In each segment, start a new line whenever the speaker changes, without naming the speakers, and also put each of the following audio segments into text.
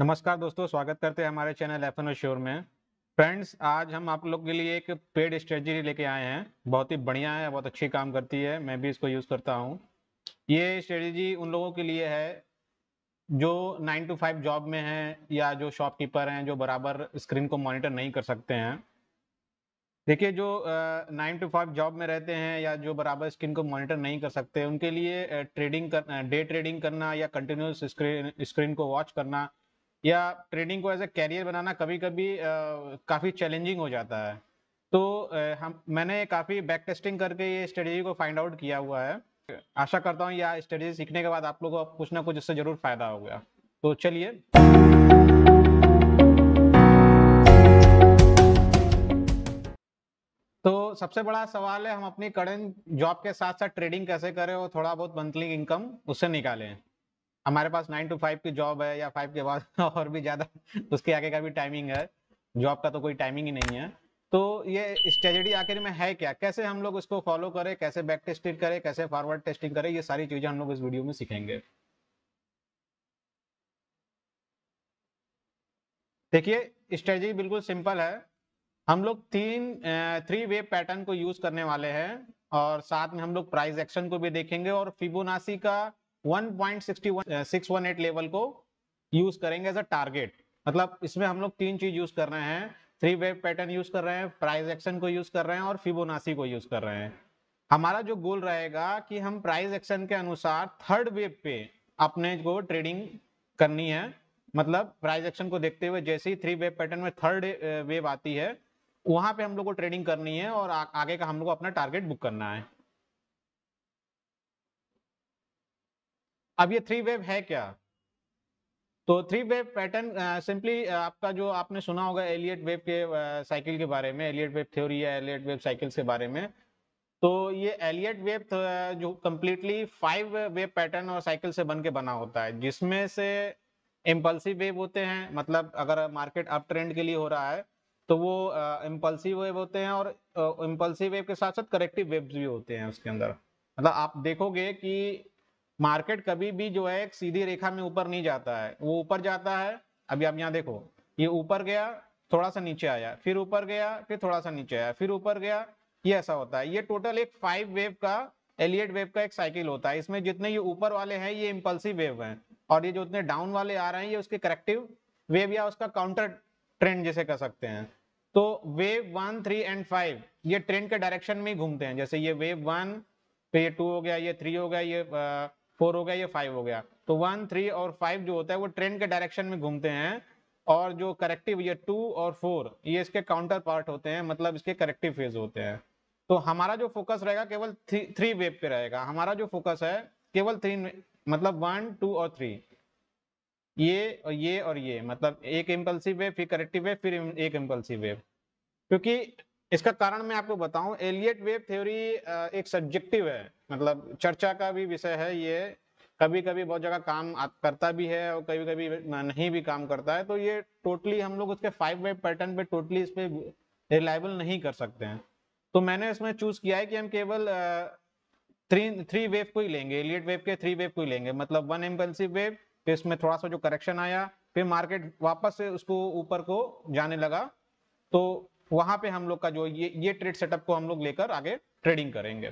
नमस्कार दोस्तों स्वागत करते हैं हमारे चैनल एफ एन श्योर में फ्रेंड्स आज हम आप लोग के लिए एक पेड स्ट्रेटजी लेके आए हैं बहुत ही बढ़िया है बहुत अच्छी काम करती है मैं भी इसको यूज़ करता हूँ ये स्ट्रेटजी उन लोगों के लिए है जो नाइन टू फाइव जॉब में हैं या जो शॉपकीपर हैं जो बराबर स्क्रीन को मॉनिटर नहीं कर सकते हैं देखिए जो नाइन टू फाइव जॉब में रहते हैं या जो बराबर स्क्रीन को मॉनिटर नहीं कर सकते उनके लिए ट्रेडिंग कर डे ट्रेडिंग करना या कंटिन्यूस स्क्रीन स्क्रीन को वॉच करना या ट्रेडिंग को एज ए कैरियर बनाना कभी कभी काफ़ी चैलेंजिंग हो जाता है तो हम मैंने काफ़ी बैक टेस्टिंग करके ये स्ट्रेटेजी को फाइंड आउट किया हुआ है आशा करता हूँ यह स्ट्रेटेजी सीखने के बाद आप लोगों को कुछ ना कुछ इससे ज़रूर फायदा हो गया तो चलिए तो सबसे बड़ा सवाल है हम अपनी करंट जॉब के साथ साथ ट्रेडिंग कैसे करें और थोड़ा बहुत मंथली इनकम उससे निकालें हमारे पास नाइन टू फाइव की जॉब है या फाइव के बाद और भी ज़्यादा उसके आगे का भी टाइमिंग है जॉब का तो कोई टाइमिंग ही नहीं है तो ये स्ट्रेटेजी आखिर में है क्या कैसे हम लोग इसको फॉलो करें कैसे बैक टेस्टिंग करें कैसे फॉरवर्ड टेस्टिंग करें ये सारी चीज़ें हम लोग इस वीडियो में सीखेंगे देखिए स्ट्रेटजी बिल्कुल सिंपल है हम लोग तीन थ्री वे पैटर्न को यूज करने वाले हैं और साथ में हम लोग प्राइस एक्शन को भी देखेंगे और फिबोनाची का 1.618 लेवल uh, को यूज करेंगे एज अ टारगेट मतलब इसमें हम लोग तीन चीज यूज कर रहे हैं थ्री वेव पैटर्न यूज कर रहे हैं प्राइस एक्शन को यूज कर रहे हैं और फिबोनासी को यूज कर रहे हैं हमारा जो गोल रहेगा कि हम प्राइस एक्शन के अनुसार थर्ड वेव पे अपने को ट्रेडिंग करनी है मतलब प्राइस एक्शन को देखते हुए जैसे ही थ्री वेव पैटर्न में थर्ड वेव uh, आती है वहां पे हम लोग को ट्रेडिंग करनी है और आगे का हम लोग अपना टारगेट बुक करना है अब ये थ्री वेव है क्या तो थ्री वेव पैटर्न सिंपली आपका जो आपने सुना होगा एलियट वेव के साइकिल uh, के बारे में एलियट वेव थ्योरी या एलियट वेव साइकिल्स के बारे में तो ये एलियट वेव जो कम्प्लीटली फाइव वेव पैटर्न और साइकिल से बन के बना होता है जिसमें से इम्पल्सिव वेव होते हैं मतलब अगर मार्केट अप ट्रेंड के लिए हो रहा है तो वो इम्पल्सिव uh, वेव होते हैं और इम्पल्सिव uh, वेव के साथ साथ करेक्टिव वेव्स भी होते हैं उसके अंदर मतलब आप देखोगे कि मार्केट कभी भी जो है एक सीधी रेखा में ऊपर नहीं जाता है वो ऊपर जाता है अभी आप यहाँ देखो ये ऊपर गया थोड़ा सा नीचे आया फिर ऊपर गया फिर थोड़ा सा नीचे आया फिर ऊपर गया ये ऐसा होता है ये टोटल एक फाइव वेव का एलियट वेव का एक साइकिल होता है इसमें जितने ये ऊपर वाले हैं ये इम्पल्सिव वेव हैं और ये जो उतने डाउन वाले आ रहे हैं ये उसके करेक्टिव वेव या उसका काउंटर ट्रेंड जैसे कह सकते हैं तो wave one three and five ये ट्रेंड के डायरेक्शन में ही घूमते हैं जैसे ये वेव वन फिर ये टू हो गया ये थ्री हो गया ये फोर हो गया या फाइव हो गया तो वन थ्री और फाइव जो होता है वो ट्रेन के डायरेक्शन में घूमते हैं और जो करेक्टिव ये टू और फोर ये इसके काउंटर पार्ट होते हैं मतलब इसके करेक्टिव फेज होते हैं तो हमारा जो फोकस रहेगा केवल थ्री वेब पे रहेगा हमारा जो फोकस है केवल थ्री मतलब वन टू और थ्री ये और ये और ये मतलब एक इम्पल्सिव वेब फिर करेक्टिव वेब फिर एक इम्पल्सिव वेब क्योंकि इसका कारण मैं आपको बताऊं एलियट वेव थ्योरी एक सब्जेक्टिव है मतलब चर्चा का भी विषय है ये कभी कभी बहुत जगह काम करता भी है और कभी कभी नहीं भी काम करता है तो ये टोटली हम लोग उसके फाइव वेव पैटर्न पे टोटली इस पर रिलायबल नहीं कर सकते हैं तो मैंने इसमें चूज किया है कि हम केवल थ्री थ्री वेव को ही लेंगे एलियट वेव के थ्री वेव को ही लेंगे मतलब वन एम्पल्सिव वेव फिर इसमें थोड़ा सा जो करेक्शन आया फिर मार्केट वापस से उसको ऊपर को जाने लगा तो वहां पे हम लोग का जो ये ये ट्रेड सेटअप को हम लोग लेकर आगे ट्रेडिंग करेंगे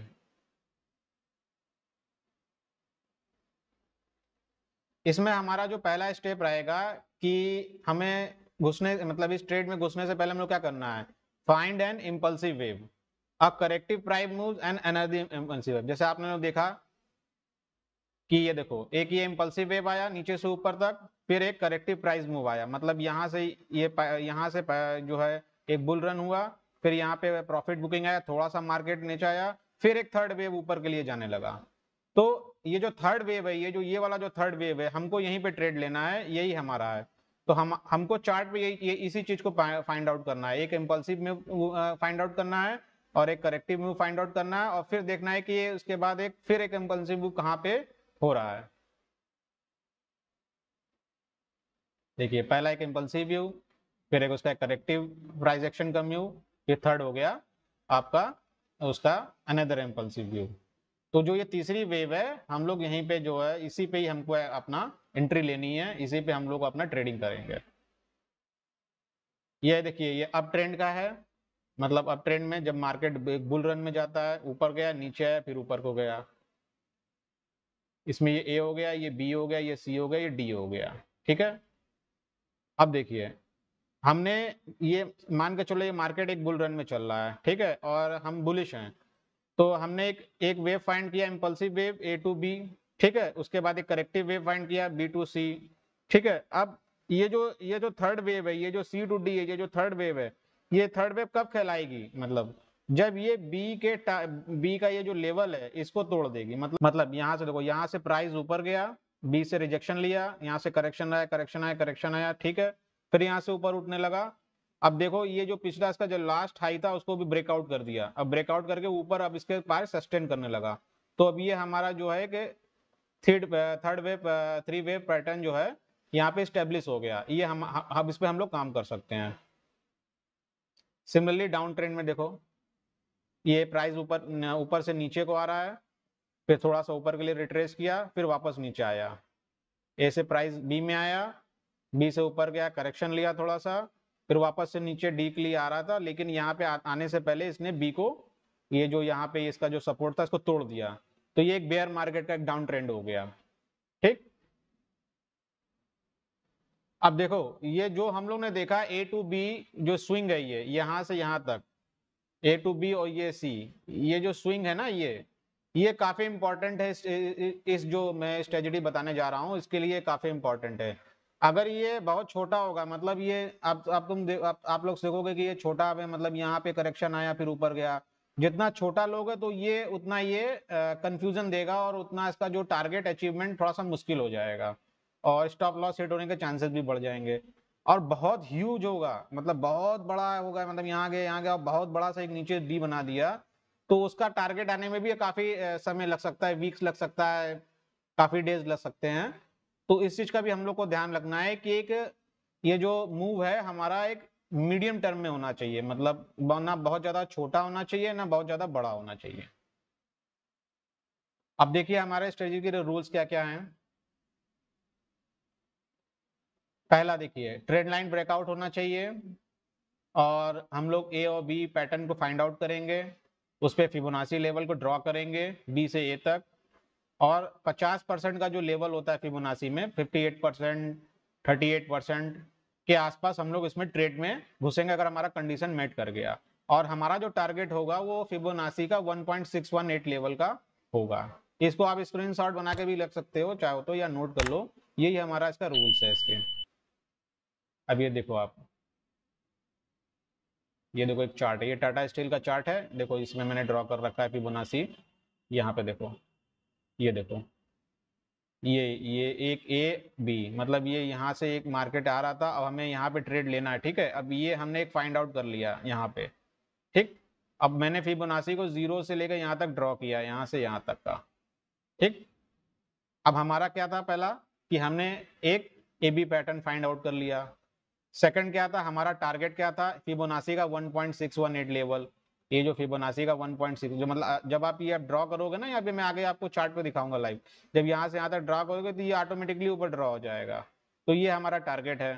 इसमें हमारा जो पहला स्टेप रहेगा कि हमें घुसने मतलब इस ट्रेड में घुसने से पहले हम लोग क्या करना है find an impulsive wave a corrective prime move and energy impulsive wave जैसे आपने लोग देखा कि ये देखो एक ये इम्पल्सिव वेव आया नीचे से ऊपर तक फिर एक करेक्टिव प्राइस मूव आया मतलब यहाँ से ये यह यहाँ से जो है एक बुल रन हुआ फिर यहाँ पे प्रॉफिट बुकिंग आया थोड़ा सा मार्केट नीचे आया फिर एक थर्ड वेव ऊपर के लिए जाने लगा तो ये जो थर्ड वेव है ये जो ये वाला जो थर्ड वेव है हमको यहीं पे ट्रेड लेना है यही हमारा है तो हम हमको चार्ट पे ये इसी चीज को फाइंड आउट करना है एक इम्पल्सिव मूव फाइंड आउट करना है और एक करेक्टिव मूव फाइंड आउट करना है और फिर देखना है कि ये उसके बाद एक फिर एक इम्पल्सिव मूव कहाँ पे हो रहा है देखिए पहला एक इम्पल्सिव व्यू फिर एक उसका करेक्टिव प्राइज एक्शन का म्यू ये थर्ड हो गया आपका उसका अनदर इम्पल्सिव व्यू तो जो ये तीसरी वेव है हम लोग यहीं पे जो है इसी पे ही हमको अपना एंट्री लेनी है इसी पे हम लोग अपना ट्रेडिंग करेंगे ये देखिए ये अप ट्रेंड का है मतलब अप ट्रेंड में जब मार्केट बुल रन में जाता है ऊपर गया नीचे आया फिर ऊपर को गया इसमें ये ए हो गया ये बी हो गया ये सी हो गया ये डी हो गया ठीक है अब देखिए हमने ये मान के चलो ये मार्केट एक बुल रन में चल रहा है ठीक है और हम बुलिश हैं तो हमने एक एक वेव फाइंड किया impulsive wave A to B ठीक है उसके बाद एक करेक्टिव वेव फाइंड किया बी टू सी ठीक है अब ये जो ये जो थर्ड वेव है ये जो सी टू डी है ये जो थर्ड वेव है ये थर्ड वेव कब फैलाएगी मतलब जब ये बी के बी का ये जो लेवल है इसको तोड़ देगी मतलब मतलब यहाँ से देखो यहाँ से प्राइस ऊपर गया बी से रिजेक्शन लिया यहाँ से करेक्शन आया करेक्शन आया करेक्शन आया ठीक है फिर यहाँ से ऊपर उठने लगा अब देखो ये जो पिछला इसका जो लास्ट हाई था उसको भी ब्रेकआउट कर दिया अब ब्रेकआउट करके ऊपर अब इसके पार सस्टेन करने लगा तो अब ये हमारा जो है कि third third wave three wave pattern जो है यहाँ पे स्टेब्लिश हो गया ये हम अब इस पर हम लोग काम कर सकते हैं सिमिलरली डाउन ट्रेंड में देखो ये प्राइस ऊपर ऊपर से नीचे को आ रहा है फिर थोड़ा सा ऊपर के लिए रिट्रेस किया फिर वापस नीचे आया ऐसे प्राइस बी में आया बी से ऊपर गया करेक्शन लिया थोड़ा सा फिर वापस से नीचे डी के लिए आ रहा था लेकिन यहाँ पे आने से पहले इसने बी को ये जो यहाँ पे इसका जो सपोर्ट था इसको तोड़ दिया तो ये एक बेयर मार्केट का एक डाउन ट्रेंड हो गया ठीक अब देखो ये जो हम लोग ने देखा ए टू बी जो स्विंग है ये यहां से यहां तक ए टू बी और ये सी ये जो स्विंग है ना ये ये काफी इंपॉर्टेंट है इस, इस जो मैं स्ट्रेटजी बताने जा रहा हूं इसके लिए काफी इंपॉर्टेंट है अगर ये बहुत छोटा होगा मतलब ये आप आप तुम आप, आप लोग सीखोगे कि ये छोटा है मतलब यहाँ पे करेक्शन आया फिर ऊपर गया जितना छोटा लोगे तो ये उतना ये कंफ्यूजन देगा और उतना इसका जो टारगेट अचीवमेंट थोड़ा सा मुश्किल हो जाएगा और स्टॉप लॉस हिट होने के चांसेस भी बढ़ जाएंगे और बहुत ह्यूज होगा मतलब बहुत बड़ा होगा मतलब यहाँ गए यहाँ गया बहुत बड़ा सा एक नीचे डी बना दिया तो उसका टारगेट आने में भी काफी समय लग सकता है वीक्स लग सकता है काफी डेज लग सकते हैं तो इस चीज का भी हम लोग को ध्यान रखना है कि एक ये जो मूव है हमारा एक मीडियम टर्म में होना चाहिए मतलब ना बहुत ज्यादा छोटा होना चाहिए ना बहुत ज्यादा बड़ा होना चाहिए अब देखिए हमारे स्ट्रेटी के रूल्स क्या क्या हैं पहला देखिए ट्रेंड लाइन ब्रेकआउट होना चाहिए और हम लोग ए और बी पैटर्न को फाइंड आउट करेंगे उस पर फिबोनासी लेवल को ड्रॉ करेंगे बी से ए तक और 50 परसेंट का जो लेवल होता है फिबोनाची में 58 परसेंट थर्टी परसेंट के आसपास हम लोग इसमें ट्रेड में घुसेंगे अगर हमारा कंडीशन मेट कर गया और हमारा जो टारगेट होगा वो फिबोनाची का 1.618 लेवल का होगा इसको आप स्क्रीनशॉट बना के भी लग सकते हो चाहे तो या नोट कर लो यही हमारा इसका रूल्स है इसके अब ये देखो आप ये देखो एक चार्ट है ये टाटा स्टील का चार्ट है देखो इसमें मैंने ड्रॉ कर रखा है फिबोनासी यहाँ पे देखो ये देखो ये ये एक ए बी मतलब ये यहाँ से एक मार्केट आ रहा था अब हमें यहाँ पे ट्रेड लेना है ठीक है अब ये हमने एक फाइंड आउट कर लिया यहाँ पे ठीक अब मैंने फिबोनाची को जीरो से लेकर यहाँ तक ड्रॉ किया यहाँ से यहाँ तक का ठीक अब हमारा क्या था पहला कि हमने एक A B pattern find out कर लिया सेकंड क्या था हमारा टारगेट क्या था फिबोनाची का 1.618 लेवल ये जो फिबोनाची का 1.6 जो मतलब जब आप ये ड्रॉ करोगे ना यहाँ पे मैं आगे आपको चार्ट पे दिखाऊंगा लाइव जब यहाँ से यहाँ तक ड्रॉ करोगे तो ये ऑटोमेटिकली ऊपर ड्रॉ हो जाएगा तो ये हमारा टारगेट है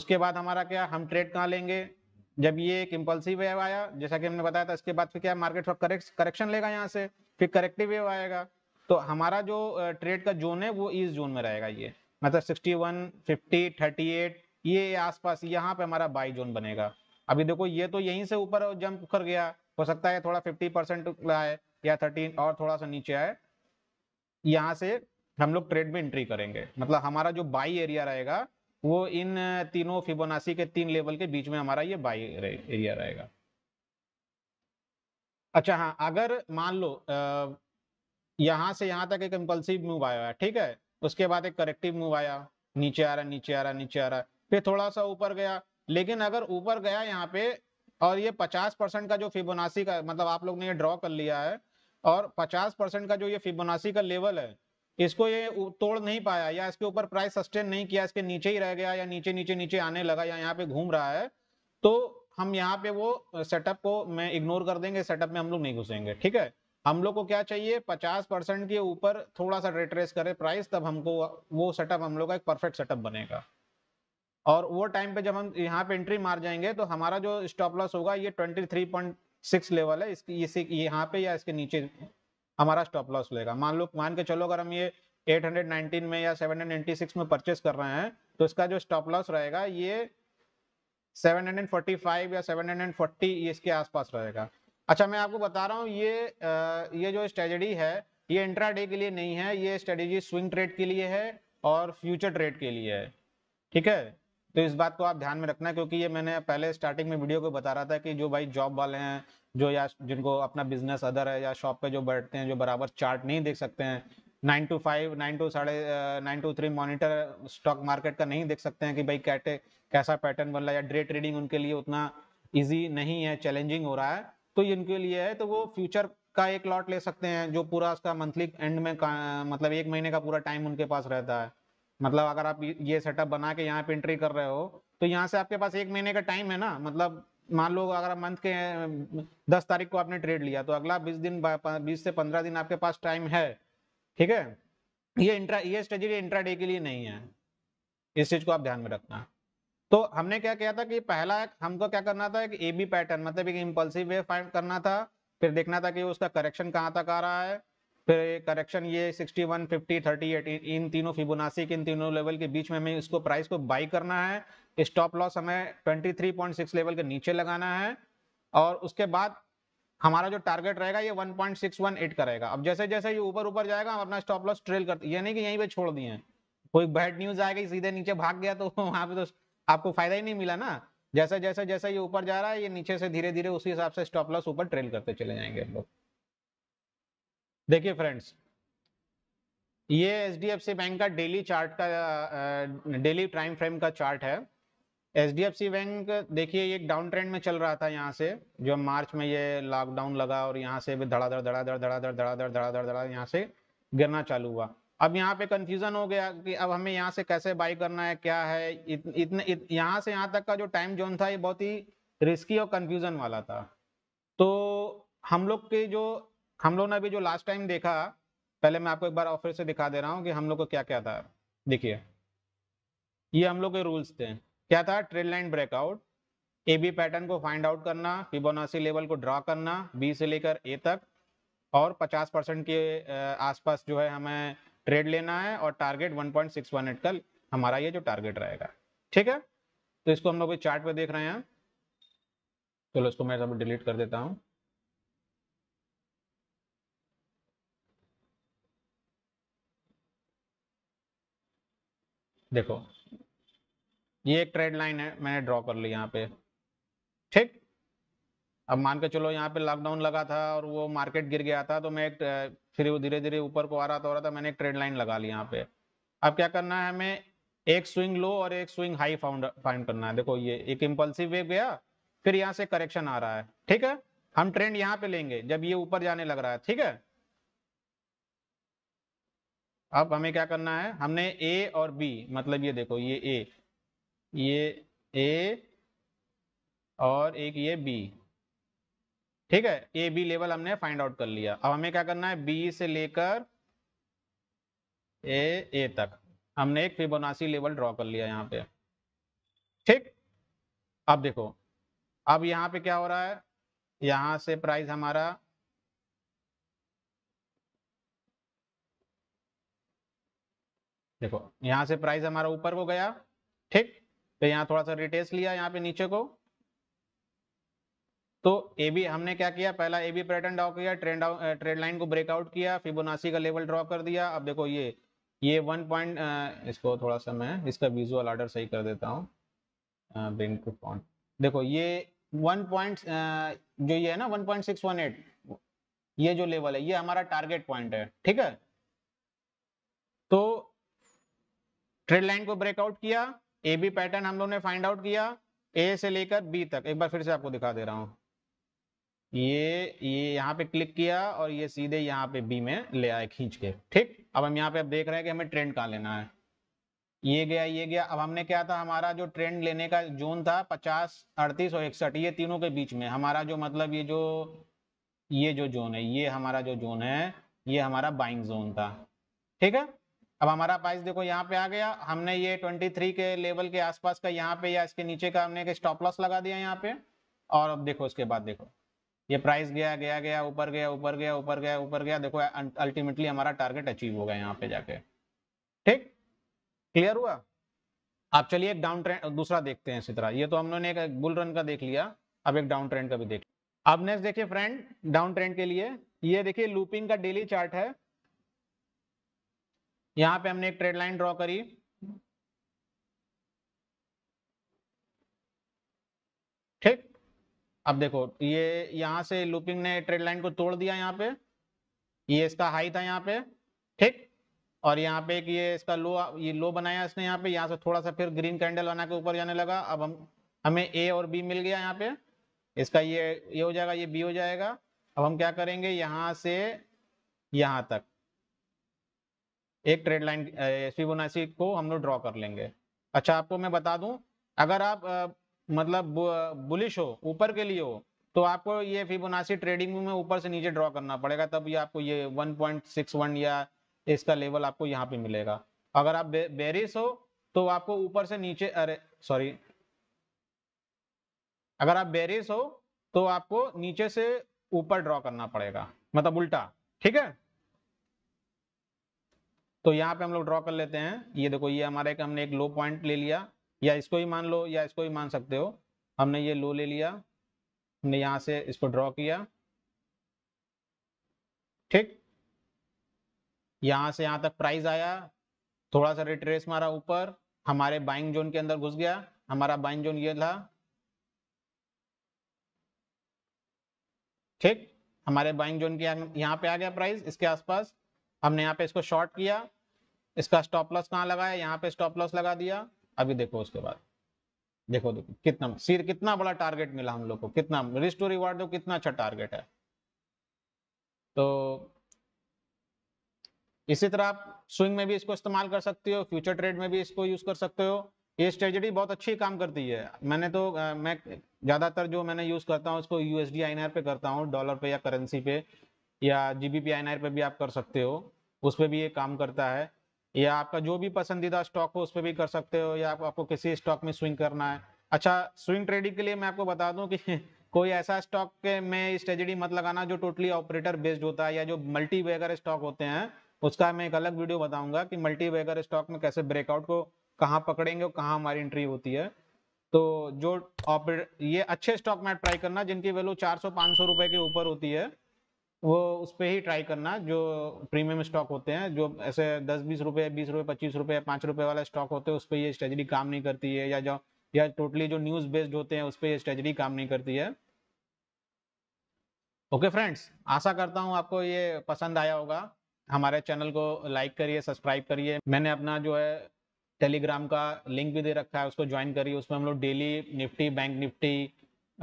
उसके बाद हमारा क्या हम ट्रेड कहाँ लेंगे जब ये एक इम्पल्सिव वेव आया जैसा कि हमने बताया था इसके बाद फिर क्या मार्केट करेक्ट करेक्शन लेगा यहाँ से फिर करेक्टिव वेव आएगा तो हमारा जो ट्रेड का जोन है वो इस जोन में रहेगा ये मतलब 61, 50, 38 ये आसपास यहाँ पे हमारा बाई जोन बनेगा अभी देखो ये तो यहीं से ऊपर जंप कर गया हो सकता है थोड़ा फिफ्टी परसेंट आए या थर्टीन और थोड़ा सा नीचे आए यहाँ से हम लोग ट्रेड में एंट्री करेंगे मतलब हमारा जो बाई एरिया रहेगा वो इन तीनों फिबोनासी के तीन लेवल के बीच में हमारा ये बाई एरिया रहेगा अच्छा हाँ अगर मान लो यहाँ से यहाँ तक एक इम्पल्सिव मूव आया है ठीक है उसके बाद एक करेक्टिव मूव आया नीचे आ रहा नीचे आ रहा नीचे आ रहा फिर थोड़ा सा ऊपर गया लेकिन अगर ऊपर गया यहाँ पे और ये 50 परसेंट का जो फिबोनासी का मतलब आप लोग ने ये ड्रॉ कर लिया है और 50 परसेंट का जो ये फिबोनासी का लेवल है इसको ये तोड़ नहीं पाया या इसके ऊपर प्राइस सस्टेन नहीं किया इसके नीचे ही रह गया या नीचे नीचे नीचे आने लगा या यहाँ पे घूम रहा है तो हम यहाँ पे वो सेटअप को मैं इग्नोर कर देंगे सेटअप में हम लोग नहीं घुसेंगे ठीक है हम लोग को क्या चाहिए पचास परसेंट के ऊपर थोड़ा सा रिट्रेस करे प्राइस तब हमको वो सेटअप हम लोग का एक परफेक्ट सेटअप बनेगा और वो टाइम पे जब हम यहाँ पे एंट्री मार जाएंगे तो हमारा जो स्टॉप लॉस होगा ये 23.6 लेवल है इसकी इसी यहाँ पे या इसके नीचे हमारा स्टॉप लॉस लेगा मान लो मान के चलो अगर हम ये 819 में या 796 में परचेस कर रहे हैं तो इसका जो स्टॉप लॉस रहेगा ये 745 या 740 ये इसके आसपास रहेगा अच्छा मैं आपको बता रहा हूँ ये ये जो स्ट्रेटजी है ये डे के लिए नहीं है ये स्ट्रेटजी स्विंग ट्रेड के लिए है और फ्यूचर ट्रेड के लिए है ठीक है तो इस बात को आप ध्यान में रखना क्योंकि ये मैंने पहले स्टार्टिंग में वीडियो को बता रहा था कि जो भाई जॉब वाले हैं जो या जिनको अपना बिजनेस अदर है या शॉप पे जो बैठते हैं जो बराबर चार्ट नहीं देख सकते हैं nine to five nine to साढ़े nine to three monitor stock market का नहीं देख सकते हैं कि भाई कैटे कैसा पैटर्न बन रहा है या डे ट्रेडिंग उनके लिए उतना ईजी नहीं है चैलेंजिंग हो रहा है तो इनके लिए है तो वो फ्यूचर का एक लॉट ले सकते हैं जो पूरा उसका मंथली एंड में मतलब एक महीने का पूरा टाइम उनके पास रहता है मतलब अगर आप ये सेटअप बना के यहाँ पे एंट्री कर रहे हो तो यहाँ से आपके पास एक महीने का टाइम है ना मतलब मान लो अगर मंथ के दस तारीख को आपने ट्रेड लिया तो अगला बीस दिन बीस से पंद्रह दिन आपके पास टाइम है ठीक है ये इंट्रा ये स्ट्रेटी इंट्रा डे के लिए नहीं है इस चीज को आप ध्यान में रखना तो हमने क्या किया था कि पहला हमको क्या करना था एक ए बी पैटर्न मतलब एक इम्पल्सिव वे फाइंड करना था फिर देखना था कि उसका करेक्शन कहाँ तक आ रहा है फिर करेक्शन ये 61, 50, 80 इन तीनों फिबोनाची के इन तीनों लेवल के बीच में हमें इसको प्राइस को बाई करना है स्टॉप लॉस हमें 23.6 लेवल के नीचे लगाना है और उसके बाद हमारा जो टारगेट रहेगा ये 1.618 करेगा अब जैसे जैसे ये ऊपर ऊपर जाएगा हम अपना स्टॉप लॉस ट्रेल करते ये नहीं कि यहीं पर छोड़ दिए कोई बैड न्यूज आएगी सीधे नीचे भाग गया तो वहाँ पे तो आपको फायदा ही नहीं मिला ना जैसे जैसे जैसे ये ऊपर जा रहा है ये नीचे से धीरे धीरे उसी हिसाब से स्टॉप लॉस ऊपर ट्रेल करते चले जाएंगे हम लोग देखिए फ्रेंड्स ये H D F C bank का डेली चार्ट का डेली टाइम फ्रेम का चार्ट है H D F C bank देखिए एक डाउन ट्रेंड में चल रहा था यहाँ से जो मार्च में ये लॉकडाउन लगा और यहाँ से भी धड़ाधड़ धड़ाधड़ धड़ाधड़ धड़ाधड़ धड़ाधड़ धड़ा यहाँ से गिरना चालू हुआ अब यहाँ पे कंफ्यूजन हो गया कि अब हमें यहाँ से कैसे बाई करना है क्या है इतने इत, यहाँ से यहाँ तक का जो टाइम जोन था ये बहुत ही रिस्की और कन्फ्यूजन वाला था तो हम लोग के जो हम लोग ने अभी जो लास्ट टाइम देखा पहले मैं आपको एक बार और से दिखा दे रहा हूँ कि हम लोग को क्या क्या था देखिए ये हम लोग के रूल्स थे क्या था trade line breakout A B pattern को फाइंड आउट करना फिबोनासी लेवल को ड्रॉ करना बी से लेकर ए तक और 50 परसेंट के आसपास जो है हमें ट्रेड लेना है और टारगेट 1.618 का हमारा ये जो टारगेट रहेगा ठीक है तो इसको हम लोग चार्ट पे देख रहे हैं चलो इसको मैं सब डिलीट कर देता हूँ देखो ये एक ट्रेड लाइन है मैंने ड्रॉ कर ली यहाँ पे ठीक अब मान के चलो यहाँ पे लॉकडाउन लगा था और वो मार्केट गिर गया था तो मैं एक फिर धीरे धीरे ऊपर को आ रहा था हो रहा था मैंने एक ट्रेड लाइन लगा ली यहाँ पे अब क्या करना है हमें एक स्विंग लो और एक स्विंग हाई फाउंड फाइंड करना है देखो ये एक इम्पल्सिव वेव गया फिर यहाँ से करेक्शन आ रहा है ठीक है हम ट्रेंड यहाँ पे लेंगे जब ये ऊपर जाने लग रहा है ठीक है अब हमें क्या करना है हमने ए और बी मतलब ये देखो ये ए ये ए और एक ये बी ठीक है ए बी लेवल हमने फाइंड आउट कर लिया अब हमें क्या करना है बी से लेकर ए ए तक हमने एक फिबोनासी लेवल ड्रॉ कर लिया यहाँ पे ठीक अब देखो अब यहाँ पे क्या हो रहा है यहाँ से प्राइस हमारा देखो यहां से प्राइस हमारा ऊपर को गया ठीक तो यहाँ थोड़ा सा रिटेस लिया यहाँ पे नीचे को तो ए बी हमने क्या किया पहला ए बी पैटर्न डाउ किया ट्रेंड ट्रेड लाइन को ब्रेकआउट किया फिबोनाची का लेवल ड्रॉ कर दिया अब देखो ये ये वन पॉइंट इसको थोड़ा सा मैं इसका विजुअल ऑर्डर सही कर देता हूँ बैंक टू पॉइंट देखो ये वन पॉइंट जो ये है ना one point six one eight ये जो लेवल है ये हमारा टारगेट पॉइंट है ठीक है तो ट्रेड लाइन को ब्रेकआउट किया ए बी पैटर्न हम लोग ने फाइंड आउट किया ए से लेकर बी तक एक बार फिर से आपको दिखा दे रहा हूँ ये ये यहाँ पे क्लिक किया और ये सीधे यहाँ पे बी में ले आए खींच के ठीक अब हम यहाँ पे अब देख रहे हैं कि हमें ट्रेंड कहाँ लेना है ये गया ये गया अब हमने क्या था हमारा जो ट्रेंड लेने का जोन था पचास अड़तीस और इकसठ ये तीनों के बीच में हमारा जो मतलब ये जो ये जो जोन है ये हमारा जो जोन है ये हमारा बाइंग जोन था ठीक है अब हमारा प्राइस देखो यहाँ पे आ गया हमने ये 23 के लेवल के आसपास का यहाँ पे या इसके नीचे का हमने स्टॉप लॉस लगा दिया यहाँ पे और अब देखो उसके बाद देखो ये प्राइस गया गया गया ऊपर गया ऊपर गया ऊपर गया ऊपर गया देखो अल्टीमेटली हमारा टारगेट अचीव हो गया यहाँ पे जाके ठीक क्लियर हुआ आप चलिए एक डाउन ट्रेंड दूसरा देखते हैं इसी तरह ये तो हमने एक बुल रन का देख लिया अब एक डाउन ट्रेंड का भी देख अब नेक्स्ट देखिए फ्रेंड डाउन ट्रेंड के लिए ये देखिए लूपिंग का डेली चार्ट है यहां पे हमने एक ट्रेड लाइन ड्रॉ करी ठीक अब देखो ये यहां से लूपिंग ने ट्रेड लाइन को तोड़ दिया यहाँ पे ये इसका हाई था यहाँ पे ठीक और यहाँ पे ये इसका लो ये लो बनाया इसने यहाँ पे यहाँ से थोड़ा सा फिर ग्रीन कैंडल बना के ऊपर जाने लगा अब हम हमें ए और बी मिल गया यहाँ पे इसका ये ये हो जाएगा ये बी हो जाएगा अब हम क्या करेंगे यहाँ से यहाँ तक एक ट्रेड लाइन फिबोनाची को हम लोग ड्रॉ कर लेंगे अच्छा आपको मैं बता दूं अगर आप आ, मतलब बुलिश हो ऊपर के लिए हो तो आपको ये फिबोनाची ट्रेडिंग में ऊपर से नीचे ड्रॉ करना पड़ेगा तब ये आपको ये 1.61 या इसका लेवल आपको यहाँ पे मिलेगा अगर आप बे, बेरिस हो तो आपको ऊपर से नीचे अरे सॉरी अगर आप बेरिस हो तो आपको नीचे से ऊपर ड्रॉ करना पड़ेगा मतलब उल्टा ठीक है तो यहाँ पे हम लोग ड्रॉ कर लेते हैं ये देखो ये हमारे एक हमने एक लो पॉइंट ले लिया या इसको ही मान लो या इसको ही मान सकते हो हमने ये लो ले लिया हमने यहाँ से इसको ड्रॉ किया ठीक यहाँ से यहाँ तक प्राइस आया थोड़ा सा रिट्रेस मारा ऊपर हमारे बाइंग जोन के अंदर घुस गया हमारा बाइंग जोन ये था ठीक हमारे बाइंग जोन के यहाँ पे आ गया प्राइस इसके आसपास हमने यहाँ पे इसको शॉर्ट किया इसका स्टॉप लॉस कहाँ लगाया यहाँ पे स्टॉप लॉस लगा दिया अभी देखो उसके बाद देखो देखो कितना सिर कितना बड़ा टारगेट मिला हम लोग को कितना रिस्क टू रिवार्ड दो कितना अच्छा टारगेट है तो इसी तरह आप स्विंग में भी इसको इस्तेमाल कर सकते हो फ्यूचर ट्रेड में भी इसको यूज कर सकते हो ये स्ट्रेटजी बहुत अच्छी काम करती है मैंने तो मैं ज्यादातर जो मैंने यूज करता हूँ उसको यूएसडी आई पे करता हूँ डॉलर पे या करेंसी पे या जी बी पी आई पर भी आप कर सकते हो उस पर भी ये काम करता है या आपका जो भी पसंदीदा स्टॉक हो उस पर भी कर सकते हो या आप, आपको किसी स्टॉक में स्विंग करना है अच्छा स्विंग ट्रेडिंग के लिए मैं आपको बता दूं कि कोई ऐसा स्टॉक के में स्ट्रेटेजी मत लगाना जो टोटली ऑपरेटर बेस्ड होता है या जो मल्टी वेगर स्टॉक होते हैं उसका मैं एक अलग वीडियो बताऊंगा कि मल्टी वेगर स्टॉक में कैसे ब्रेकआउट को कहाँ पकड़ेंगे और कहाँ हमारी एंट्री होती है तो जो ऑपरे ये अच्छे स्टॉक में ट्राई करना जिनकी वैल्यू चार सौ रुपए के ऊपर होती है वो उस पर ही ट्राई करना जो प्रीमियम स्टॉक होते हैं जो ऐसे दस बीस रुपये बीस रुपये पच्चीस रुपये पाँच रुपये वाला स्टॉक होते हैं उस पर ये स्ट्रेटजी काम नहीं करती है या जो या टोटली जो न्यूज़ बेस्ड होते हैं उस पर ये स्ट्रेटजी काम नहीं करती है ओके फ्रेंड्स आशा करता हूँ आपको ये पसंद आया होगा हमारे चैनल को लाइक करिए सब्सक्राइब करिए मैंने अपना जो है टेलीग्राम का लिंक भी दे रखा है उसको ज्वाइन करिए उसमें हम लोग डेली निफ्टी बैंक निफ्टी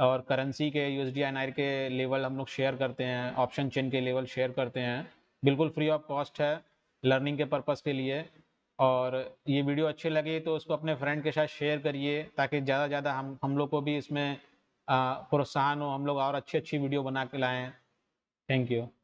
और करेंसी के यू एस के लेवल हम लोग शेयर करते हैं ऑप्शन चेन के लेवल शेयर करते हैं बिल्कुल फ्री ऑफ कॉस्ट है लर्निंग के पर्पज़ के लिए और ये वीडियो अच्छी लगे तो उसको अपने फ्रेंड के साथ शेयर करिए ताकि ज़्यादा से ज़्यादा हम हम लोग को भी इसमें प्रोत्साहन हो हम लोग और अच्छी अच्छी वीडियो बना के लाएँ थैंक यू